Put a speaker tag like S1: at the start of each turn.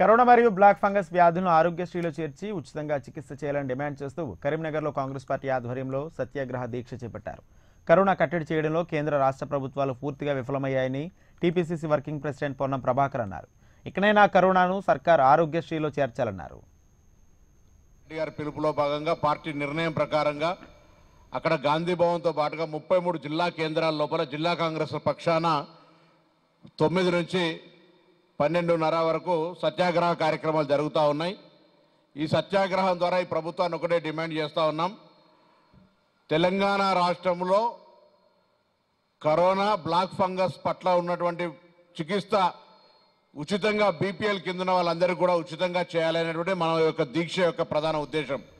S1: corona మరియు black fungus వ్యాధులను ఆరోగ్యశ్రీలో చేర్చి ఉచితంగా చికిత్స చేయాలని డిమాండ్ చేస్తూ కరీంనగర్లో కాంగ్రెస్ పార్టీ ఆధ్వర్యంలో సత్యాగ్రహ దీక్ష చేపట్టారు కరోనా కట్టడి చేయడంలో కేంద్ర రాష్ట్ర ప్రభుత్వాలు పూర్తిగా విఫలమయ్యాయని TPCC working president Ponnam Prabhakar అన్నారు ఇకనైనా కరోనాను సర్కార్ ఆరోగ్యశ్రీలో చేర్చాలన్నారు
S2: పిలుపులో భాగంగా పార్టీ నిర్ణయం ప్రకారంగా అక్కడ గాంధీ భవన్తో పాటుగా ముప్పై మూడు జిల్లా కేంద్రాల లోపల జిల్లా కాంగ్రెస్ పక్షాన తొమ్మిది నుంచి పన్నెండున్నర వరకు సత్యాగ్రహ కార్యక్రమాలు జరుగుతూ ఉన్నాయి ఈ సత్యాగ్రహం ద్వారా ఈ ప్రభుత్వాన్ని ఒకటే డిమాండ్ చేస్తూ ఉన్నాం తెలంగాణ రాష్ట్రంలో కరోనా బ్లాక్ ఫంగస్ పట్ల ఉన్నటువంటి చికిత్స ఉచితంగా బీపీఎల్ కిందన వాళ్ళందరికీ కూడా ఉచితంగా చేయాలనేటువంటి మన యొక్క దీక్ష యొక్క ప్రధాన ఉద్దేశం